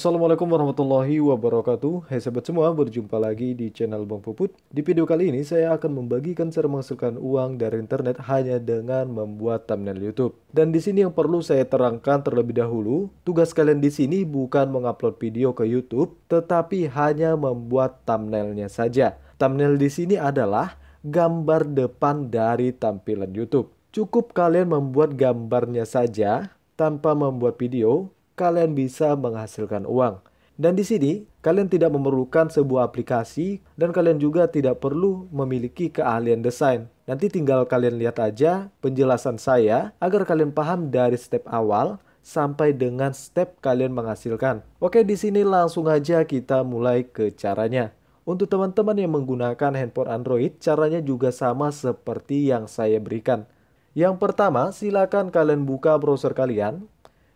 Assalamualaikum warahmatullahi wabarakatuh Hai sahabat semua, berjumpa lagi di channel Bang Puput Di video kali ini saya akan membagikan cara menghasilkan uang dari internet hanya dengan membuat thumbnail YouTube Dan di sini yang perlu saya terangkan terlebih dahulu Tugas kalian di sini bukan mengupload video ke YouTube Tetapi hanya membuat thumbnailnya saja Thumbnail di sini adalah gambar depan dari tampilan YouTube Cukup kalian membuat gambarnya saja tanpa membuat video kalian bisa menghasilkan uang. Dan di sini, kalian tidak memerlukan sebuah aplikasi dan kalian juga tidak perlu memiliki keahlian desain. Nanti tinggal kalian lihat aja penjelasan saya agar kalian paham dari step awal sampai dengan step kalian menghasilkan. Oke, di sini langsung aja kita mulai ke caranya. Untuk teman-teman yang menggunakan handphone Android, caranya juga sama seperti yang saya berikan. Yang pertama, silakan kalian buka browser kalian,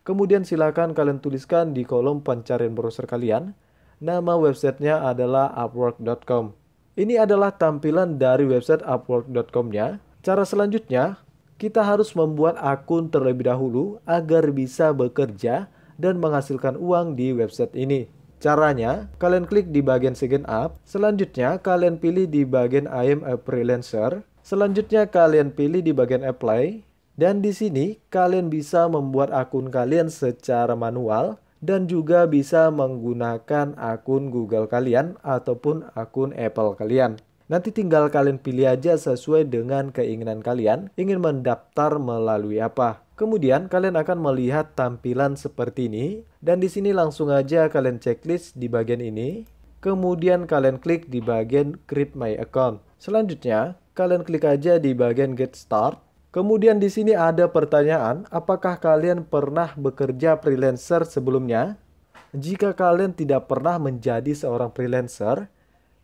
Kemudian silakan kalian tuliskan di kolom pencarian browser kalian. Nama websitenya adalah upwork.com. Ini adalah tampilan dari website upwork.com-nya. Cara selanjutnya, kita harus membuat akun terlebih dahulu agar bisa bekerja dan menghasilkan uang di website ini. Caranya, kalian klik di bagian Sign Up, selanjutnya kalian pilih di bagian I am a freelancer, selanjutnya kalian pilih di bagian Apply, dan di sini kalian bisa membuat akun kalian secara manual dan juga bisa menggunakan akun Google kalian ataupun akun Apple kalian. Nanti tinggal kalian pilih aja sesuai dengan keinginan kalian ingin mendaftar melalui apa. Kemudian kalian akan melihat tampilan seperti ini dan di sini langsung aja kalian checklist di bagian ini. Kemudian kalian klik di bagian create my account. Selanjutnya, kalian klik aja di bagian get start Kemudian di sini ada pertanyaan, apakah kalian pernah bekerja freelancer sebelumnya? Jika kalian tidak pernah menjadi seorang freelancer,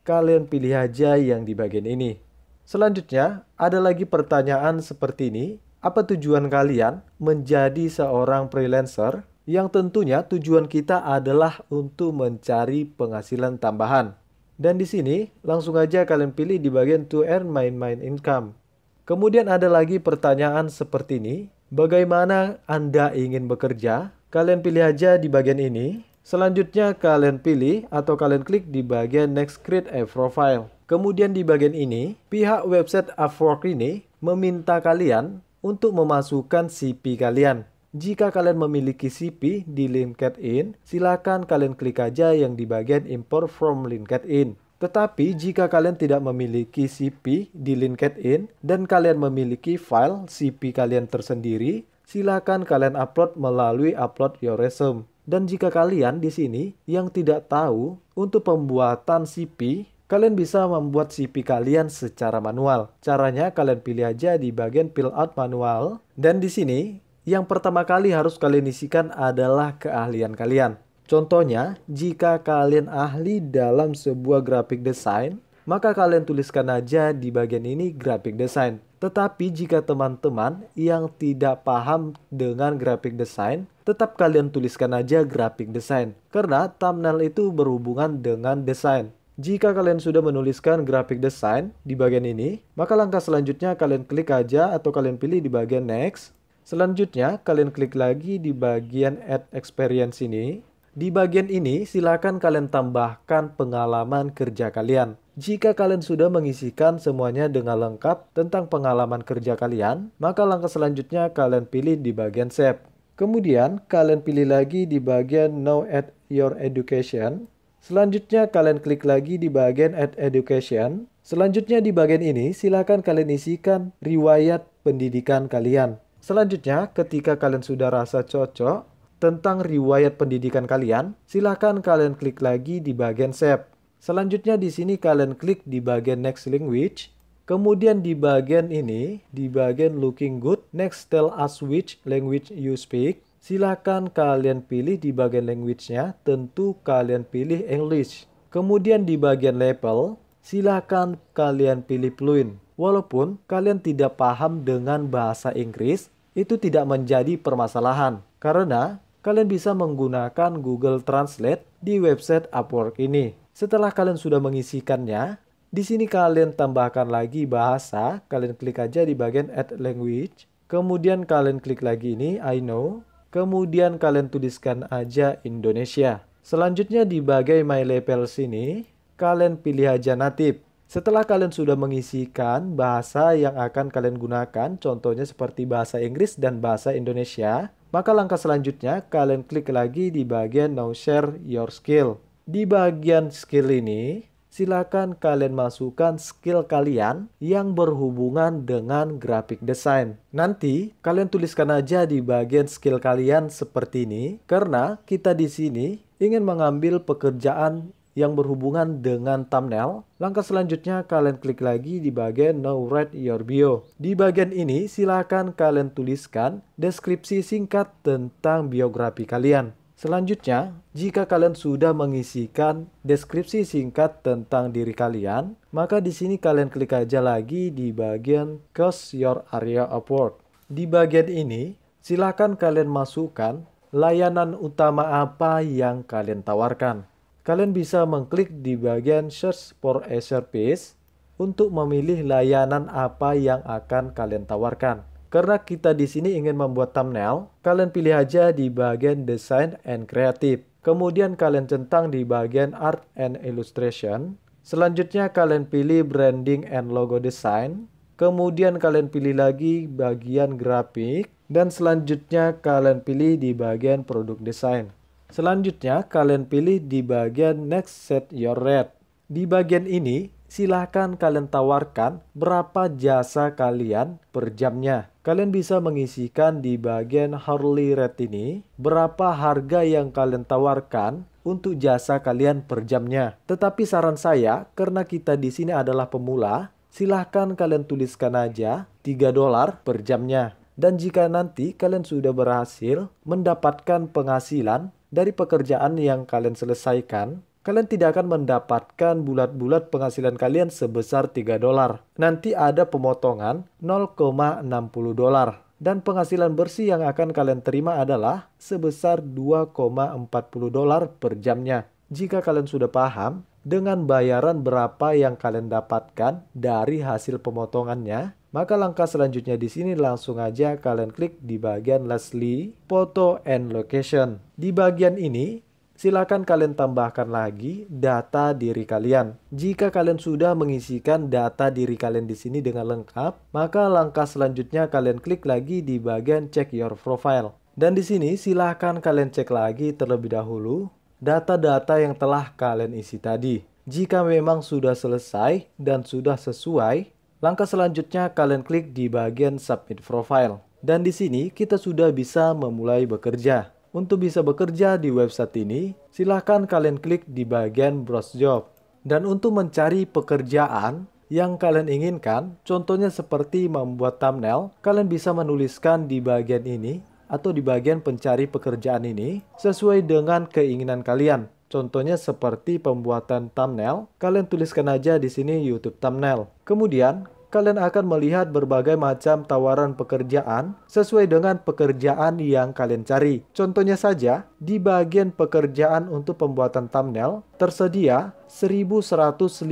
kalian pilih aja yang di bagian ini. Selanjutnya, ada lagi pertanyaan seperti ini. Apa tujuan kalian menjadi seorang freelancer? Yang tentunya tujuan kita adalah untuk mencari penghasilan tambahan. Dan di sini, langsung aja kalian pilih di bagian to earn my main income. Kemudian ada lagi pertanyaan seperti ini. Bagaimana Anda ingin bekerja? Kalian pilih aja di bagian ini. Selanjutnya kalian pilih atau kalian klik di bagian Next Create a Profile. Kemudian di bagian ini, pihak website Upwork ini meminta kalian untuk memasukkan CP kalian. Jika kalian memiliki CP di LinkedIn, silakan kalian klik aja yang di bagian Import from LinkedIn. Tetapi jika kalian tidak memiliki CP di LinkedIn dan kalian memiliki file CP kalian tersendiri, silakan kalian upload melalui upload your resume. Dan jika kalian di sini yang tidak tahu untuk pembuatan CP, kalian bisa membuat CP kalian secara manual. Caranya kalian pilih aja di bagian fill out manual dan di sini yang pertama kali harus kalian isikan adalah keahlian kalian. Contohnya, jika kalian ahli dalam sebuah graphic design, maka kalian tuliskan aja di bagian ini graphic design. Tetapi jika teman-teman yang tidak paham dengan graphic design, tetap kalian tuliskan aja graphic design. Karena thumbnail itu berhubungan dengan desain. Jika kalian sudah menuliskan graphic design di bagian ini, maka langkah selanjutnya kalian klik aja atau kalian pilih di bagian next. Selanjutnya, kalian klik lagi di bagian add experience ini. Di bagian ini, silakan kalian tambahkan pengalaman kerja kalian. Jika kalian sudah mengisikan semuanya dengan lengkap tentang pengalaman kerja kalian, maka langkah selanjutnya kalian pilih di bagian save. Kemudian, kalian pilih lagi di bagian Now at Your Education. Selanjutnya, kalian klik lagi di bagian Add Education. Selanjutnya, di bagian ini, silakan kalian isikan riwayat pendidikan kalian. Selanjutnya, ketika kalian sudah rasa cocok, tentang riwayat pendidikan kalian, silahkan kalian klik lagi di bagian save. Selanjutnya di sini kalian klik di bagian Next Language, kemudian di bagian ini, di bagian Looking Good, Next Tell Us Which Language You Speak, silahkan kalian pilih di bagian language-nya, tentu kalian pilih English. Kemudian di bagian level, silahkan kalian pilih fluent. Walaupun kalian tidak paham dengan bahasa Inggris, itu tidak menjadi permasalahan. Karena kalian bisa menggunakan Google Translate di website Upwork ini. Setelah kalian sudah mengisikannya, di sini kalian tambahkan lagi bahasa, kalian klik aja di bagian add language, kemudian kalian klik lagi ini I know, kemudian kalian tuliskan aja Indonesia. Selanjutnya di bagian my level sini, kalian pilih aja native. Setelah kalian sudah mengisikan bahasa yang akan kalian gunakan, contohnya seperti bahasa Inggris dan bahasa Indonesia, maka langkah selanjutnya kalian klik lagi di bagian Now Share Your Skill. Di bagian skill ini, silakan kalian masukkan skill kalian yang berhubungan dengan graphic design. Nanti kalian tuliskan aja di bagian skill kalian seperti ini karena kita di sini ingin mengambil pekerjaan yang berhubungan dengan thumbnail. Langkah selanjutnya kalian klik lagi di bagian Now Write Your Bio. Di bagian ini silakan kalian tuliskan deskripsi singkat tentang biografi kalian. Selanjutnya, jika kalian sudah mengisikan deskripsi singkat tentang diri kalian, maka di sini kalian klik aja lagi di bagian Cause Your Area of Work. Di bagian ini, silakan kalian masukkan layanan utama apa yang kalian tawarkan. Kalian bisa mengklik di bagian search for a service untuk memilih layanan apa yang akan kalian tawarkan. Karena kita di sini ingin membuat thumbnail, kalian pilih aja di bagian design and creative. Kemudian kalian centang di bagian art and illustration. Selanjutnya kalian pilih branding and logo design. Kemudian kalian pilih lagi bagian grafik dan selanjutnya kalian pilih di bagian produk design. Selanjutnya, kalian pilih di bagian Next Set Your Rate. Di bagian ini, silahkan kalian tawarkan berapa jasa kalian per jamnya. Kalian bisa mengisikan di bagian hourly rate ini berapa harga yang kalian tawarkan untuk jasa kalian per jamnya. Tetapi saran saya, karena kita di sini adalah pemula, silahkan kalian tuliskan aja 3 dolar per jamnya. Dan jika nanti kalian sudah berhasil mendapatkan penghasilan dari pekerjaan yang kalian selesaikan, kalian tidak akan mendapatkan bulat-bulat penghasilan kalian sebesar 3 dolar. Nanti ada pemotongan 0,60 dolar. Dan penghasilan bersih yang akan kalian terima adalah sebesar 2,40 dolar per jamnya. Jika kalian sudah paham dengan bayaran berapa yang kalian dapatkan dari hasil pemotongannya, maka langkah selanjutnya di sini langsung aja kalian klik di bagian Leslie Photo and Location. Di bagian ini silakan kalian tambahkan lagi data diri kalian. Jika kalian sudah mengisikan data diri kalian di sini dengan lengkap, maka langkah selanjutnya kalian klik lagi di bagian Check Your Profile. Dan di sini silakan kalian cek lagi terlebih dahulu data-data yang telah kalian isi tadi. Jika memang sudah selesai dan sudah sesuai, Langkah selanjutnya kalian klik di bagian submit profile. Dan di sini kita sudah bisa memulai bekerja. Untuk bisa bekerja di website ini, silahkan kalian klik di bagian browse job. Dan untuk mencari pekerjaan yang kalian inginkan, contohnya seperti membuat thumbnail, kalian bisa menuliskan di bagian ini atau di bagian pencari pekerjaan ini sesuai dengan keinginan kalian. Contohnya seperti pembuatan thumbnail, kalian tuliskan aja di sini YouTube thumbnail. Kemudian, kalian akan melihat berbagai macam tawaran pekerjaan sesuai dengan pekerjaan yang kalian cari. Contohnya saja, di bagian pekerjaan untuk pembuatan thumbnail tersedia 1158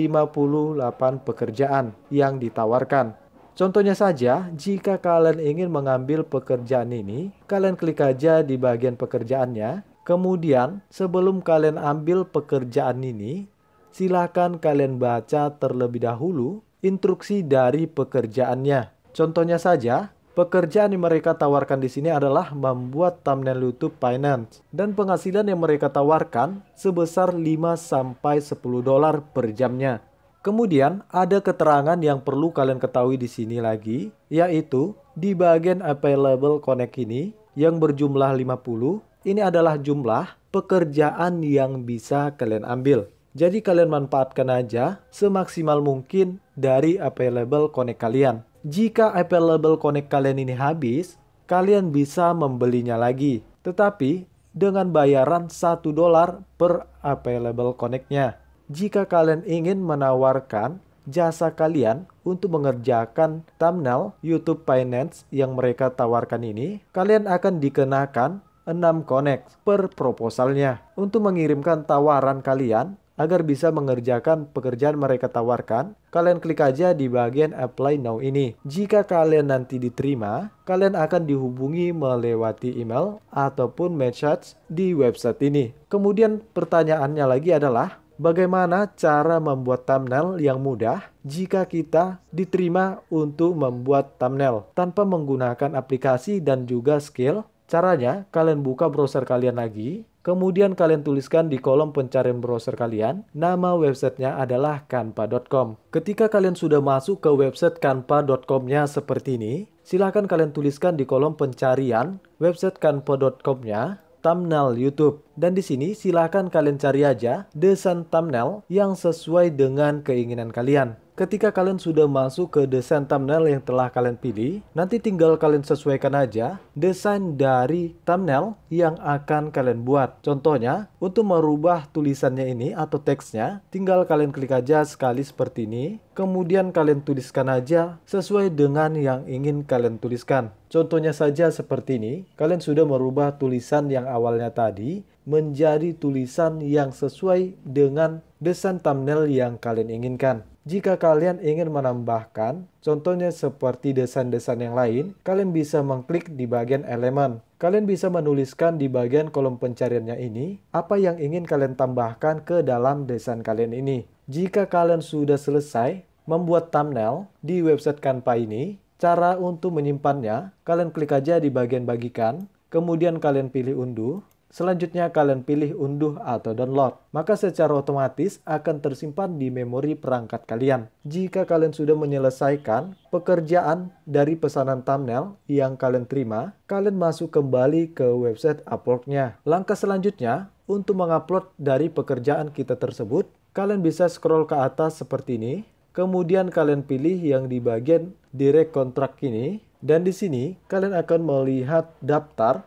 pekerjaan yang ditawarkan. Contohnya saja, jika kalian ingin mengambil pekerjaan ini, kalian klik aja di bagian pekerjaannya Kemudian, sebelum kalian ambil pekerjaan ini, silakan kalian baca terlebih dahulu instruksi dari pekerjaannya. Contohnya saja, pekerjaan yang mereka tawarkan di sini adalah membuat thumbnail YouTube Finance dan penghasilan yang mereka tawarkan sebesar 5 sampai 10 dolar per jamnya. Kemudian ada keterangan yang perlu kalian ketahui di sini lagi, yaitu di bagian available connect ini yang berjumlah 50 ini adalah jumlah pekerjaan yang bisa kalian ambil. Jadi kalian manfaatkan aja semaksimal mungkin dari available connect kalian. Jika available connect kalian ini habis, kalian bisa membelinya lagi. Tetapi dengan bayaran 1 dolar per available connectnya. Jika kalian ingin menawarkan jasa kalian untuk mengerjakan thumbnail YouTube Finance yang mereka tawarkan ini, kalian akan dikenakan 6 connect per proposalnya untuk mengirimkan tawaran kalian agar bisa mengerjakan pekerjaan mereka tawarkan, kalian klik aja di bagian apply now ini. Jika kalian nanti diterima, kalian akan dihubungi melewati email ataupun message di website ini. Kemudian pertanyaannya lagi adalah, bagaimana cara membuat thumbnail yang mudah jika kita diterima untuk membuat thumbnail tanpa menggunakan aplikasi dan juga skill Caranya, kalian buka browser kalian lagi, kemudian kalian tuliskan di kolom pencarian browser kalian, nama websitenya adalah kanpa.com. Ketika kalian sudah masuk ke website kanpa.com-nya seperti ini, silahkan kalian tuliskan di kolom pencarian website kanpa.com-nya, thumbnail YouTube. Dan di sini silahkan kalian cari aja desain thumbnail yang sesuai dengan keinginan kalian. Ketika kalian sudah masuk ke desain thumbnail yang telah kalian pilih, nanti tinggal kalian sesuaikan aja desain dari thumbnail yang akan kalian buat. Contohnya, untuk merubah tulisannya ini atau teksnya, tinggal kalian klik aja sekali seperti ini, kemudian kalian tuliskan aja sesuai dengan yang ingin kalian tuliskan. Contohnya saja seperti ini, kalian sudah merubah tulisan yang awalnya tadi menjadi tulisan yang sesuai dengan desain thumbnail yang kalian inginkan. Jika kalian ingin menambahkan, contohnya seperti desain-desain yang lain, kalian bisa mengklik di bagian elemen. Kalian bisa menuliskan di bagian kolom pencariannya ini, apa yang ingin kalian tambahkan ke dalam desain kalian ini. Jika kalian sudah selesai membuat thumbnail di website Canva ini, cara untuk menyimpannya, kalian klik aja di bagian bagikan, kemudian kalian pilih unduh, Selanjutnya kalian pilih unduh atau download. Maka secara otomatis akan tersimpan di memori perangkat kalian. Jika kalian sudah menyelesaikan pekerjaan dari pesanan thumbnail yang kalian terima, kalian masuk kembali ke website Upwork-nya. Langkah selanjutnya untuk mengupload dari pekerjaan kita tersebut, kalian bisa scroll ke atas seperti ini. Kemudian kalian pilih yang di bagian direct Contract ini. Dan di sini kalian akan melihat daftar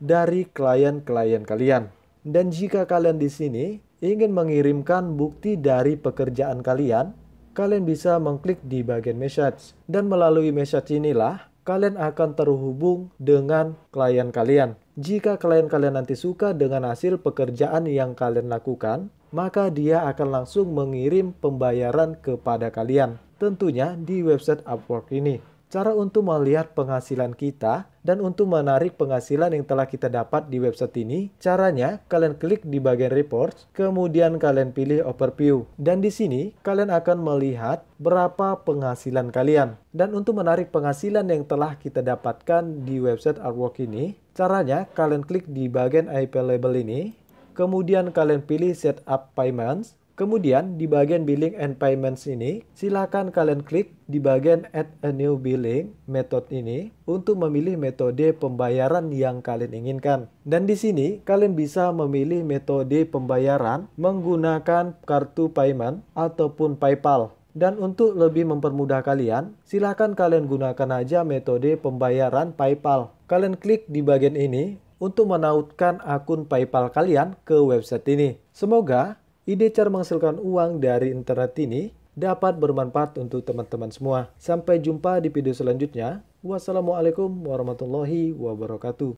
dari klien-klien kalian. Dan jika kalian di sini ingin mengirimkan bukti dari pekerjaan kalian, kalian bisa mengklik di bagian message. Dan melalui message inilah, kalian akan terhubung dengan klien kalian. Jika klien kalian nanti suka dengan hasil pekerjaan yang kalian lakukan, maka dia akan langsung mengirim pembayaran kepada kalian. Tentunya di website Upwork ini. Cara untuk melihat penghasilan kita dan untuk menarik penghasilan yang telah kita dapat di website ini, caranya kalian klik di bagian reports, kemudian kalian pilih overview. Dan di sini kalian akan melihat berapa penghasilan kalian. Dan untuk menarik penghasilan yang telah kita dapatkan di website Artwork ini, caranya kalian klik di bagian IP label ini, kemudian kalian pilih setup payments, Kemudian di bagian billing and payments ini, silakan kalian klik di bagian add a new billing method ini untuk memilih metode pembayaran yang kalian inginkan. Dan di sini kalian bisa memilih metode pembayaran menggunakan kartu payment ataupun PayPal. Dan untuk lebih mempermudah kalian, silakan kalian gunakan aja metode pembayaran PayPal. Kalian klik di bagian ini untuk menautkan akun PayPal kalian ke website ini. Semoga Ide cara menghasilkan uang dari internet ini dapat bermanfaat untuk teman-teman semua. Sampai jumpa di video selanjutnya. Wassalamualaikum warahmatullahi wabarakatuh.